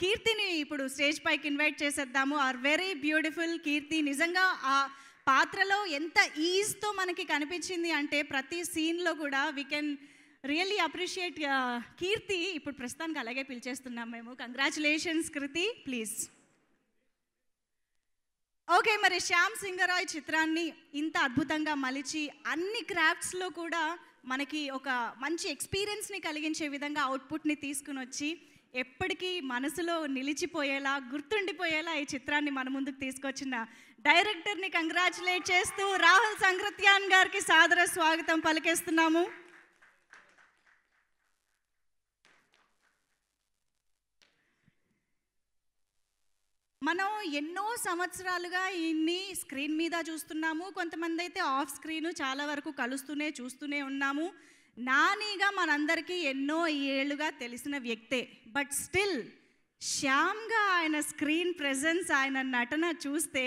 కీర్తిని ఇప్పుడు స్టేజ్ పైకి ఇన్వైట్ చేసేద్దాము ఆర్ వెరీ బ్యూటిఫుల్ కీర్తి నిజంగా ఆ పాత్రలో ఎంత ఈజ్తో మనకి కనిపించింది అంటే ప్రతి సీన్లో కూడా we can really appreciate Keerthi ఇప్పుడు ప్రస్తుతానికి అలాగే పిలిచేస్తున్నాం మేము కంగ్రాచులేషన్స్ కృతి ప్లీజ్ ఓకే మరి శ్యామ్ సింగరాయ్ చిత్రాన్ని ఇంత అద్భుతంగా మలిచి అన్ని క్రాఫ్ట్స్లో కూడా మనకి ఒక మంచి ఎక్స్పీరియన్స్ని కలిగించే విధంగా అవుట్పుట్ని తీసుకుని వచ్చి ఎప్పటికీ మనసులో నిలిచిపోయేలా గుర్తుండిపోయేలా ఈ చిత్రాన్ని మన ముందుకు తీసుకొచ్చిన డైరెక్టర్ని కంగ్రాచులేట్ చేస్తూ రాహుల్ సంగ్రత్యాన్ గారికి సాదర స్వాగతం పలికేస్తున్నాము మనం ఎన్నో సంవత్సరాలుగా ఇన్ని స్క్రీన్ మీద చూస్తున్నాము కొంతమంది అయితే ఆఫ్ స్క్రీన్ చాలా వరకు కలుస్తూనే చూస్తూనే ఉన్నాము నానిగా మనందరికీ ఎన్నో ఏళ్ళుగా తెలిసిన వ్యక్తే బట్ స్టిల్ శ్యామ్గా ఆయన స్క్రీన్ ప్రెజెన్స్ ఆయన నటన చూస్తే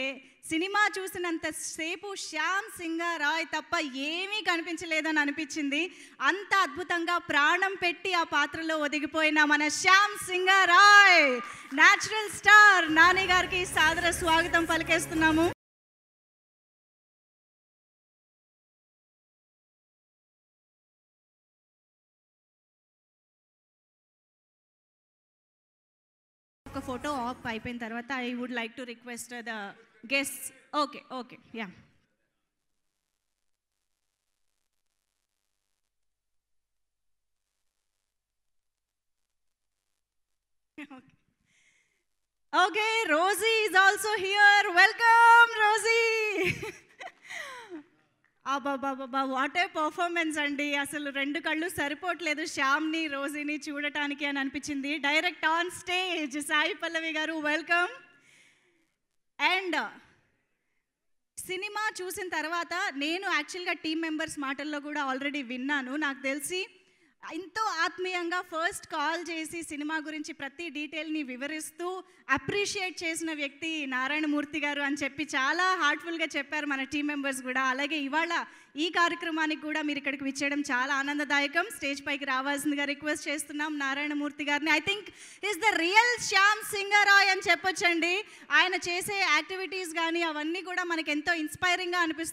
సినిమా చూసినంత సేపు శ్యామ్ సింగ రాయ్ తప్ప ఏమీ కనిపించలేదని అనిపించింది అంత అద్భుతంగా ప్రాణం పెట్టి ఆ పాత్రలో ఒదిగిపోయిన మన శ్యామ్ సింగ రాయ్ న్యాచురల్ స్టార్ నాని గారికి సాదర స్వాగతం పలికేస్తున్నాము ఒక్క ఫోటో ఆఫ్ అయిపోయిన తర్వాత I would like to request the guest okay okay yeah Okay, Rosie is also here. Welcome, Rosie. అబ్బాబాబా వాట్ ఏ పర్ఫార్మెన్స్ అండి అసలు రెండు కళ్ళు సరిపోవట్లేదు శ్యామ్ని రోజీని చూడటానికి అని అనిపించింది direct on stage Sai Pallavi గారు వెల్కమ్ అండ్ సినిమా చూసిన తర్వాత నేను యాక్చువల్గా టీం మెంబర్స్ మాటల్లో కూడా ఆల్రెడీ విన్నాను నాకు తెలిసి ఎంతో ఆత్మీయంగా ఫస్ట్ కాల్ చేసి సినిమా గురించి ప్రతి డీటెయిల్ని వివరిస్తూ అప్రిషియేట్ చేసిన వ్యక్తి నారాయణమూర్తి గారు అని చెప్పి చాలా హార్ట్ఫుల్గా చెప్పారు మన టీం మెంబర్స్ కూడా అలాగే ఇవాళ ఈ కార్యక్రమానికి కూడా మీరు ఇక్కడికి విచ్చేయడం చాలా ఆనందదాయకం స్టేజ్ పైకి రావాల్సిందిగా రిక్వెస్ట్ చేస్తున్నాం నారాయణమూర్తి గారిని I think is the real Shyam Singha Roy అని చెప్పొచ్చండి ఆయన చేసే యాక్టివిటీస్ కానీ అవన్నీ కూడా మనకి ఎంతో ఇన్స్పైరింగ్గా అనిపిస్తుంది